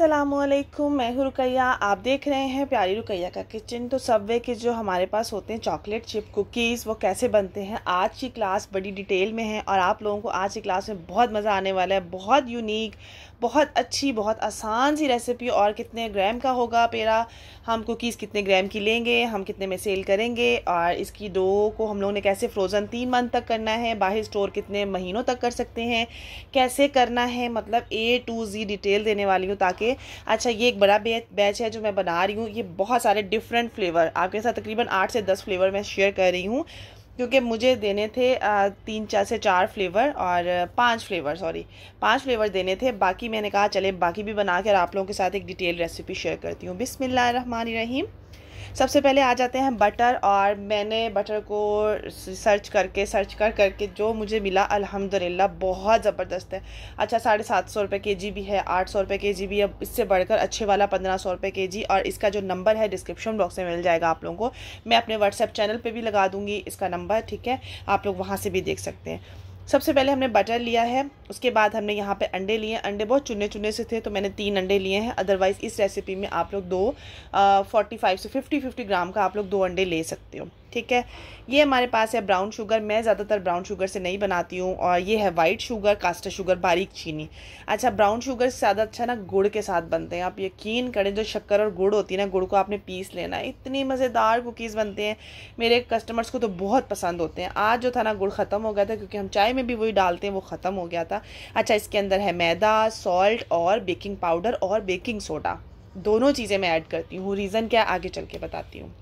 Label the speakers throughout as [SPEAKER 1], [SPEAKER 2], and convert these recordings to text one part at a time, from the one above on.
[SPEAKER 1] असलकुम मैं हूँ रुकैया आप देख रहे हैं प्यारी रुकैया का किचन तो सबवे के जो हमारे पास होते हैं चॉकलेट चिप कुकीज़ वो कैसे बनते हैं आज की क्लास बड़ी डिटेल में है और आप लोगों को आज की क्लास में बहुत मज़ा आने वाला है बहुत यूनिक बहुत अच्छी बहुत आसान सी रेसिपी और कितने ग्राम का होगा पेड़ा हम कुकीज़ कितने ग्राम की लेंगे हम कितने में सेल करेंगे और इसकी डो को हम लोगों ने कैसे फ्रोज़न तीन मंथ तक करना है बाहर स्टोर कितने महीनों तक कर सकते हैं कैसे करना है मतलब ए टू जी डिटेल देने वाली हूँ ताकि अच्छा ये एक बड़ा बैच है जो मैं बना रही हूँ ये बहुत सारे डिफरेंट फ्लेवर आपके साथ तकरीबन आठ से दस फ्लेवर मैं शेयर कर रही हूँ क्योंकि मुझे देने थे तीन चार से चार फ्लेवर और पांच फ्लेवर सॉरी पांच फ्लेवर देने थे बाकी मैंने कहा चले बाकी भी बना कर आप लोगों के साथ एक डिटेल रेसिपी शेयर करती हूँ बिसमिल्ल रहीम सबसे पहले आ जाते हैं बटर और मैंने बटर को सर्च करके सर्च कर करके जो मुझे मिला अल्हम्दुलिल्लाह बहुत ज़बरदस्त है अच्छा साढ़े सात सौ रुपये के जी भी है आठ सौ रुपये के जी भी है इससे बढ़कर अच्छे वाला पंद्रह सौ रुपये के जी और इसका जो नंबर है डिस्क्रिप्शन बॉक्स में मिल जाएगा आप लोगों को मैं अपने व्हाट्सएप चैनल पर भी लगा दूँगी इसका नंबर ठीक है आप लोग वहाँ से भी देख सकते हैं सबसे पहले हमने बटर लिया है उसके बाद हमने यहाँ पे अंडे लिए अंडे बहुत चुने चुने से थे तो मैंने तीन अंडे लिए हैं अदरवाइज़ इस रेसिपी में आप लोग दो फोर्टी फाइव से फिफ्टी फिफ्टी ग्राम का आप लोग दो अंडे ले सकते हो ठीक है ये हमारे पास है ब्राउन शुगर मैं ज़्यादातर ब्राउन शुगर से नहीं बनाती हूँ और ये है वाइट शुगर कास्टर शुगर बारीक चीनी अच्छा ब्राउन शुगर से ज़्यादा अच्छा ना गुड़ के साथ बनते हैं आप यकीन करें जो शक्कर और गुड़ होती है ना गुड़ को आपने पीस लेना है इतनी मज़ेदार कुकीज़ बनते हैं मेरे कस्टमर्स को तो बहुत पसंद होते हैं आज जो था ना गुड़ ख़त्म हो गया था क्योंकि हम चाय में भी वही डालते हैं वो ख़त्म हो गया था अच्छा इसके अंदर है मैदा सॉल्ट और बेकिंग पाउडर और बेकिंग सोडा दोनों चीज़ें मैं ऐड करती हूँ रीज़न क्या आगे चल के बताती हूँ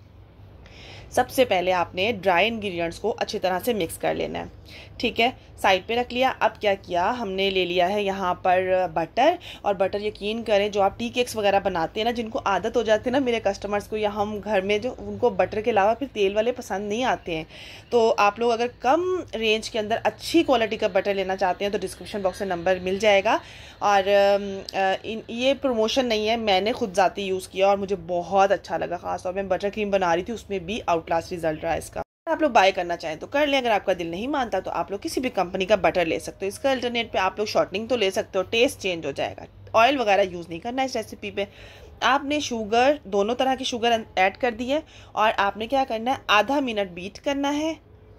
[SPEAKER 1] सबसे पहले आपने ड्राई इंग्रेडिएंट्स को अच्छी तरह से मिक्स कर लेना है ठीक है साइड पे रख लिया अब क्या किया हमने ले लिया है यहाँ पर बटर और बटर यकीन करें जो आप टी केक्स वगैरह बनाते हैं ना जिनको आदत हो जाती है ना मेरे कस्टमर्स को या हम घर में जो उनको बटर के अलावा फिर तेल वाले पसंद नहीं आते हैं तो आप लोग अगर कम रेंज के अंदर अच्छी क्वालिटी का बटर लेना चाहते हैं तो डिस्क्रिप्शन बॉक्स में नंबर मिल जाएगा और ये प्रमोशन नहीं है मैंने खुद ज़ाती यूज़ किया और मुझे बहुत अच्छा लगा ख़ास पर मैं बटर क्रीम बना रही थी उसमें भी आउट आउट क्लास रिजल्ट रहा इसका आप लोग बाय करना चाहें तो कर लें अगर आपका दिल नहीं मानता तो आप लोग किसी भी कंपनी का बटर ले सकते हो इसका अल्टरनेट पे आप लोग शॉर्टनिंग तो ले सकते हो टेस्ट चेंज हो जाएगा ऑयल वगैरह यूज़ नहीं करना इस रेसिपी पे आपने शुगर दोनों तरह की शुगर ऐड कर दी है और आपने क्या करना है आधा मिनट बीट करना है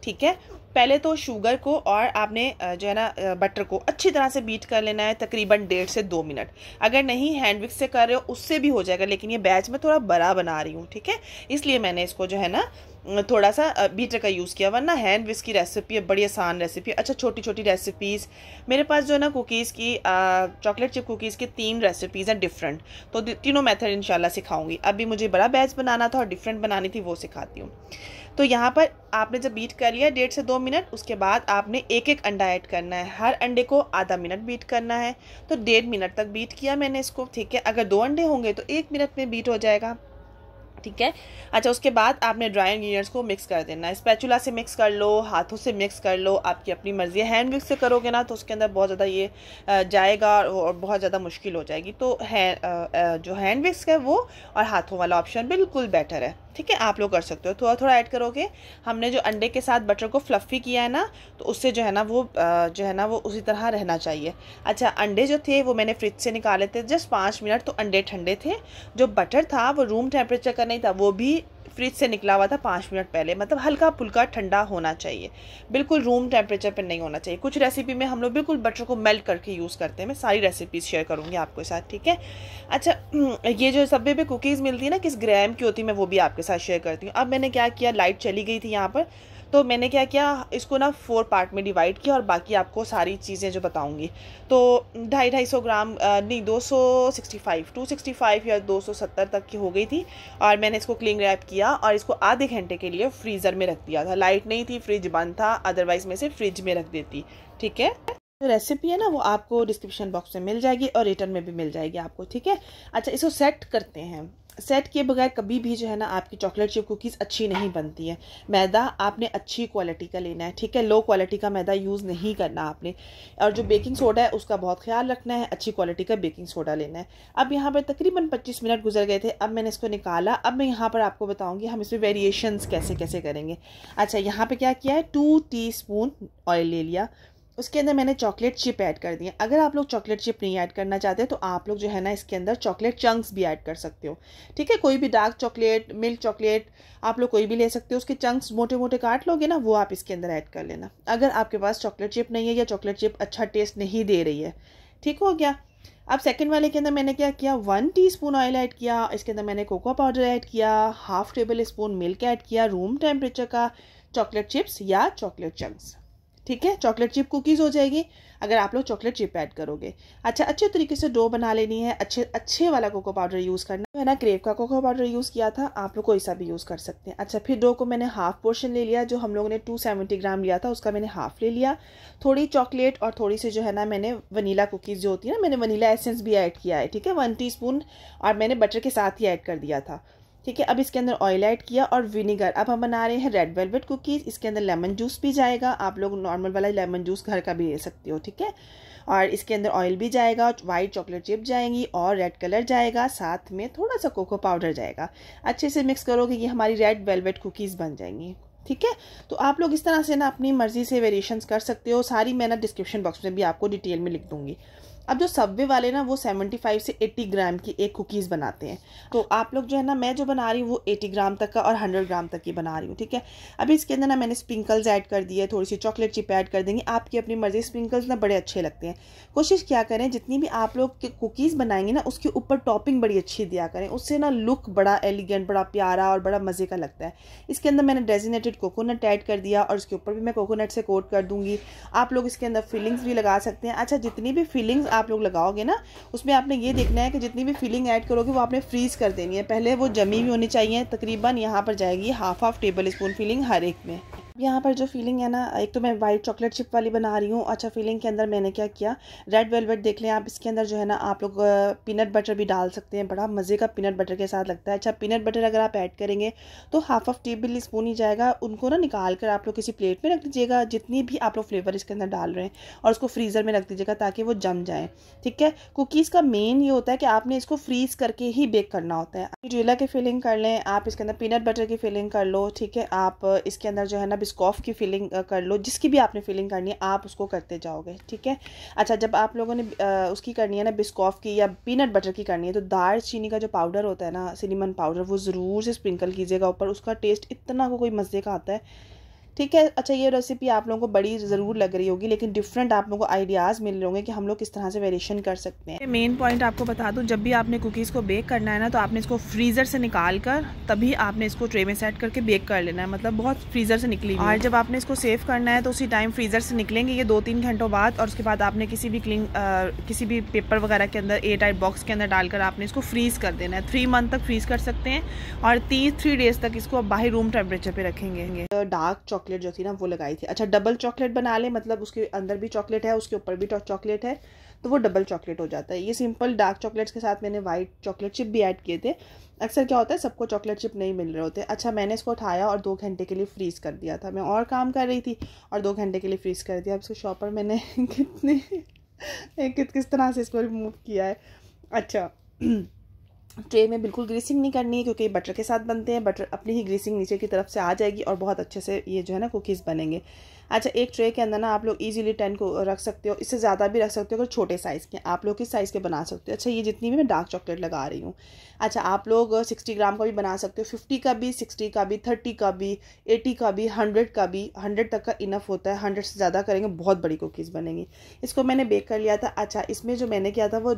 [SPEAKER 1] ठीक है पहले तो शुगर को और आपने जो है ना बटर को अच्छी तरह से बीट कर लेना है तकरीबन डेढ़ से दो मिनट अगर नहीं हैंड विक्स से कर रहे हो उससे भी हो जाएगा लेकिन ये बैच में थोड़ा बड़ा बना रही हूँ ठीक है इसलिए मैंने इसको जो है ना थोड़ा सा बीटर का यूज़ किया वरना हैंड विक्स की रेसिपी है बड़ी आसान रेसिपी अच्छा छोटी छोटी रेसिपीज़ मेरे पास जो है ना कुकीज़ की चॉकलेट चिप कुकीज़ की तीन रेसिपीज़ हैं डिफरेंट तो तीनों मेथड इंशाल्लाह सिखाऊंगी अभी मुझे बड़ा बैच बनाना था और डिफरेंट बनानी थी वो सिखाती हूँ तो यहाँ पर आपने जब बीट कर लिया डेढ़ से दो मिनट उसके बाद आपने एक एक अंडा ऐड करना है हर अंडे को आधा मिनट बीट करना है तो डेढ़ मिनट तक बीट किया मैंने इसको ठीक है अगर दो अंडे होंगे तो एक मिनट में बीट हो जाएगा ठीक है अच्छा उसके बाद आपने ड्राई इंग्रीडियंट्स को मिक्स कर देना स्पैचुला से मिक्स कर लो हाथों से मिक्स कर लो आपकी अपनी मर्ज़ी है हैंड मिक्स से करोगे ना तो उसके अंदर बहुत ज़्यादा ये जाएगा और बहुत ज़्यादा मुश्किल हो जाएगी तो है जो हैंड मिक्स है वो और हाथों वाला ऑप्शन बिल्कुल बेटर है ठीक है आप लोग कर सकते हो थोड़ा थोड़ा ऐड करोगे हमने जो अंडे के साथ बटर को फ्लफ़ी किया है ना तो उससे जो है ना वो जो है ना वो उसी तरह रहना चाहिए अच्छा अंडे जो थे वो मैंने फ्रिज से निकाले थे जस्ट पाँच मिनट तो अंडे ठंडे थे जो बटर था वो रूम टेम्परेचर करने नहीं था वो भी फ्रिज से निकला हुआ था पाँच मिनट पहले मतलब हल्का फुल्का ठंडा होना चाहिए बिल्कुल रूम टेम्परेचर पर नहीं होना चाहिए कुछ रेसिपी में हम लोग बिल्कुल बटर को मेल्ट करके यूज़ करते हैं मैं सारी रेसिपीज शेयर करूँगी आपके साथ ठीक है अच्छा ये जो सब्बे पे कुकीज़ मिलती है ना किस ग्रैम की होती है मैं वो भी आपके साथ शेयर करती हूँ अब मैंने क्या किया लाइट चली गई थी यहाँ पर तो मैंने क्या किया इसको ना फोर पार्ट में डिवाइड किया और बाकी आपको सारी चीज़ें जो बताऊँगी तो ढाई ढाई सौ ग्राम नहीं दो सौ sixty five to sixty five या दो सौ सत्तर तक की हो गई थी और मैंने इसको क्लिंग रैप किया और इसको आधे घंटे के लिए फ्रीज़र में रख दिया था लाइट नहीं थी फ्रिज बंद था अदरवाइज़ मैं इसे फ्रिज में रख देती ठीक है जो रेसिपी है ना वो आपको डिस्क्रिप्शन बॉक्स में मिल जाएगी और रिटर्न में भी मिल जाएगी आपको ठीक है अच्छा इसको सेट करते हैं सेट किए बगैर कभी भी जो है ना आपकी चॉकलेट चिप कुकीज़ अच्छी नहीं बनती है मैदा आपने अच्छी क्वालिटी का लेना है ठीक है लो क्वालिटी का मैदा यूज़ नहीं करना आपने और जो बेकिंग सोडा है उसका बहुत ख्याल रखना है अच्छी क्वालिटी का बेकिंग सोडा लेना है अब यहाँ पर तकरीबन पच्चीस मिनट गुजर गए थे अब मैंने इसको निकाला अब मैं यहाँ पर आपको बताऊँगी हम इसमें वेरिएशन कैसे कैसे करेंगे अच्छा यहाँ पर क्या किया है टू टी ऑयल ले लिया उसके अंदर मैंने चॉकलेट चिप ऐड कर दिए अगर आप लोग चॉकलेट चिप नहीं ऐड करना चाहते तो आप लोग जो है ना इसके अंदर चॉकलेट चंक्स भी ऐड कर सकते हो ठीक है कोई भी डार्क चॉकलेट मिल्क चॉकलेट आप लोग कोई भी ले सकते हो उसके चंक्स मोटे मोटे काट लोगे ना वो आप इसके अंदर ऐड कर लेना अगर आपके पास चॉकलेट चिप नहीं है या चॉकलेट चिप अच्छा टेस्ट नहीं दे रही है ठीक हो गया अब सेकेंड वाले के अंदर मैंने क्या किया वन स्पून ऑयल ऐड किया इसके अंदर मैंने कोकोआ पाउडर ऐड किया half tablespoon milk add किया रूम टेम्परेचर का चॉकलेट चिप्स या चॉकलेट चंक्स ठीक है चॉकलेट चिप कुकीज़ हो जाएगी अगर आप लोग चॉकलेट चिप ऐड करोगे अच्छा अच्छे तरीके से डो बना लेनी है अच्छे अच्छे वाला कोको पाउडर यूज़ करना है ना क्रेव का कोको पाउडर यूज़ किया था आप लोग कोई सा भी यूज़ कर सकते हैं अच्छा फिर डो को मैंने हाफ पोर्शन ले लिया जो हम लोगों ने टू सेवेंटी ग्राम लिया था उसका मैंने हाफ ले लिया थोड़ी चॉकलेट और थोड़ी सी जो है ना मैंने वनीला कुकीज़ जो होती है ना मैंने वनीला एसेंस भी ऐड किया है ठीक है वन टी और मैंने बटर के साथ ही ऐड कर दिया था ठीक है अब इसके अंदर ऑयल ऐड किया और विनेगर अब हम बना रहे हैं रेड वेलवेट कुकीज़ इसके अंदर लेमन जूस भी जाएगा आप लोग नॉर्मल वाला लेमन जूस घर का भी ले सकते हो ठीक है और इसके अंदर ऑयल भी जाएगा वाइट चॉकलेट चिप जाएंगी और रेड कलर जाएगा साथ में थोड़ा सा कोको पाउडर जाएगा अच्छे से मिक्स करोगे ये हमारी रेड वेलवेट कुकीज़ बन जाएंगी ठीक है तो आप लोग इस तरह से ना अपनी मर्ज़ी से वेरिएशंस कर सकते हो सारी मैं ना डिस्क्रिप्शन बॉक्स में भी आपको डिटेल में लिख दूँगी अब जो सब्वे वाले ना वो 75 से 80 ग्राम की एक कुकीज़ बनाते हैं तो आप लोग जो है ना मैं जो बना रही हूँ वो 80 ग्राम तक का और 100 ग्राम तक की बना रही हूँ ठीक है अभी इसके अंदर ना मैंने स्प्रिंकल्स ऐड कर दिए थोड़ी सी चॉकलेट चिप ऐड कर देंगे आपकी अपनी मर्ज़ी स्प्रिंकल्स ना बड़े अच्छे लगते हैं कोशिश क्या करें जितनी भी आप लोग कुकीज़ बनाएंगे ना उसके ऊपर टॉपिंग बड़ी अच्छी दिया करें उससे ना लुक बड़ा एलिगेंट बड़ा प्यारा और बड़ा मज़े का लगता है इसके अंदर मैंने डेजिनेटेड कोकोनट ऐड कर दिया और उसके ऊपर भी मैं कोकोनट से कोट कर दूँगी आप लोग इसके अंदर फीलिंग्स भी लगा सकते हैं अच्छा जितनी भी फीलिंग्स आप लोग लगाओगे ना उसमें आपने ये देखना है कि जितनी भी फिलिंग ऐड करोगे वो आपने फ्रीज़ कर देनी है पहले वो जमी भी होनी चाहिए तकरीबन यहाँ पर जाएगी half half tablespoon filling हर एक में यहाँ पर जो फीलिंग है ना एक तो मैं वाइट चॉकलेट चिप वाली बना रही हूँ अच्छा फीलिंग के अंदर मैंने क्या किया रेड वेलवेट देख लें आप इसके अंदर जो है ना आप लोग पीनट बटर भी डाल सकते हैं बड़ा मज़े का पीनट बटर के साथ लगता है अच्छा पीनट बटर अगर आप ऐड करेंगे तो हाफ ऑफ टेबल स्पून ही जाएगा उनको ना निकाल कर आप लोग किसी प्लेट में रख दीजिएगा जितनी भी आप लोग फ्लेवर इसके अंदर डाल रहे हैं और उसको फ्रीज़र में रख दीजिएगा ताकि वो जम जाए ठीक है कुकीज़ का मेन ये होता है कि आपने इसको फ्रीज़ करके ही बेक करना होता है जेला की फिलिंग कर लें आप इसके अंदर पीनट बटर की फिलिंग कर लो ठीक है आप इसके अंदर जो है ना आप इस कॉफ़ की फिलिंग कर लो जिसकी भी आपने फिलिंग करनी है आप उसको करते जाओगे ठीक है अच्छा जब आप लोगों ने उसकी करनी है ना बिस्कॉफ की या पीनट बटर की करनी है तो दार चीनी का जो पाउडर होता है ना सिनेमन पाउडर वो ज़रूर से स्प्रिंकल कीजिएगा ऊपर उसका टेस्ट इतना को कोई मज़े का आता है ठीक है अच्छा ये रेसिपी आप लोगों को बड़ी ज़रूर लग रही होगी लेकिन डिफरेंट आप लोगों को आइडियाज़ मिल रहे होंगे कि हम लोग किस तरह से वेरिएशन कर सकते हैं मेन पॉइंट आपको बता दूँ जब भी आपने कुकीज़ को बेक करना है ना तो आपने इसको फ्रीज़र से निकाल कर तभी आपने इसको ट्रे में सेट करके बेक कर लेना है मतलब बहुत फ्रीज़र से निकली और जब आपने इसको सेव करना है तो उसी टाइम फ्रीज़र से निकलेंगे ये दो तीन घंटों बाद और उसके बाद आपने किसी भी क्लिंग किसी भी पेपर वगैरह के अंदर ए टाइट बॉक्स के अंदर डालकर आपने इसको फ्रीज़ कर देना है थ्री मंथ तक फ्रीज़ कर सकते हैं और तीस थ्री डेज़ तक इसको आप बाहर रूम टेम्परेचर पर रखेंगे डार्क चॉकलेट जो थी ना वो लगाई थी अच्छा डबल चॉकलेट बना लें मतलब उसके अंदर भी चॉकलेट है उसके ऊपर भी चॉकलेट है तो वो डबल चॉकलेट हो जाता है ये सिंपल डार्क चॉकलेट्स के साथ मैंने वाइट चॉकलेट चिप भी ऐड किए थे अक्सर क्या होता है सबको चॉकलेट चिप नहीं मिल रहे होते अच्छा मैंने इसको उठाया और दो घंटे के लिए फ्रीज़ कर दिया था मैं और काम कर रही थी और दो घंटे के लिए फ्रीज़ कर दिया अब इसको शॉपर मैंने कितने किस तरह से इसको रिमूव किया है अच्छा ट्रे में बिल्कुल ग्रीसिंग नहीं करनी है क्योंकि बटर के साथ बनते हैं बटर अपनी ही ग्रीसिंग नीचे की तरफ से आ जाएगी और बहुत अच्छे से ये जो है ना कुकीज़ बनेंगे अच्छा एक ट्रे के अंदर ना आप लोग इजीली टेन को रख सकते हो इससे ज़्यादा भी रख सकते हो अगर छोटे साइज़ के आप लोग किस साइज़ के बना सकते हो अच्छा ये जितनी भी मैं डार्क चॉकलेट लगा रही हूँ अच्छा आप लोग सिक्सटी ग्राम का भी बना सकते हो फिफ्टी का भी सिक्सटी का भी थर्टी का भी एटी का भी हंड्रेड का भी हंड्रेड तक का इनफ होता है हंड्रेड से ज़्यादा करेंगे बहुत बड़ी कुकीज़ बनेंगी इसको मैंने बेक कर लिया था अच्छा इसमें जो मैंने किया था वो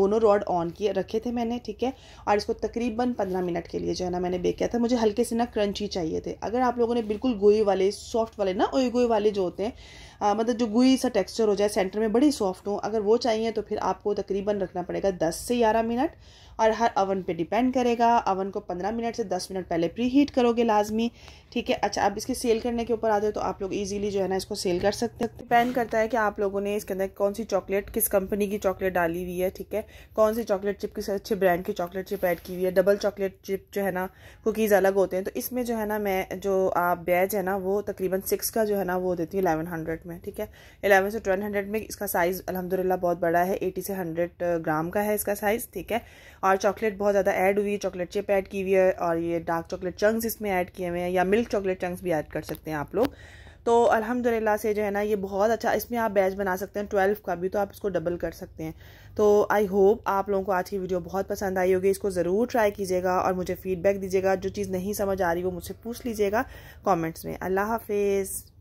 [SPEAKER 1] दोनों रॉड ऑन किए रखे थे मैंने ठीक है और इसको तकरीबन पंद्रह मिनट के लिए जो है ना मैंने बेक किया था मुझे हल्के से ना क्रंची चाहिए थे अगर आप लोगों ने बिल्कुल गोई वाले सॉफ्ट वाले ना ओई गोई वाले जो होते हैं आ, मतलब जो गुई सा टेक्सचर हो जाए सेंटर में बड़े सॉफ्ट हो अगर वो चाहिए तो फिर आपको तकरीबन रखना पड़ेगा दस से ग्यारह मिनट और हर अवन पे डिपेंड करेगा अवन को पंद्रह मिनट से दस मिनट पहले प्री हीट करोगे लाजमी ठीक है अच्छा आप इसके सेल करने के ऊपर आ जाए तो आप लोग ईजिली जो है ना इसको सेल कर सकते हैं डिपेंड करता है कि आप लोगों ने इसके अंदर कौन सी चॉकलेट किस कंपनी की चॉकलेट डाली हुई है ठीक है कौन सी चॉकलेट चिप किस अच्छे ब्रांड ब्रांड की चॉकलेट चिप ऐड की हुई है डबल चॉकलेट चिप जो है ना कुकीज़ अलग होते हैं तो इसमें जो है ना मैं जो आप बैच है ना वो तकरीबन सिक्स का जो है ना वो देती हूँ एलेवन हंड्रेड में ठीक है एलेवन से ट्वेल्व हंड्रेड में इसका साइज़ अलहमदिल्ला बहुत बड़ा है एटी से हंड्रेड ग्राम का है इसका साइज़ ठीक है और चॉकलेट बहुत ज़्यादा ऐड हुई है चॉकलेट चिप ऐड की हुई है और ये डार्क चॉकलेट चंक्स इसमें ऐड किए हुए हैं या मिल्क चॉकलेट चंक्स भी ऐड कर सकते हैं आप लोग तो अल्हम्दुलिल्लाह से जो है ना ये बहुत अच्छा इसमें आप बैच बना सकते हैं ट्वेल्व का भी तो आप इसको डबल कर सकते हैं तो आई होप आप लोगों को आज की वीडियो बहुत पसंद आई होगी इसको ज़रूर ट्राई कीजिएगा और मुझे फीडबैक दीजिएगा जो चीज़ नहीं समझ आ रही वो मुझसे पूछ लीजिएगा कॉमेंट्स में अल्लाह हाफिज़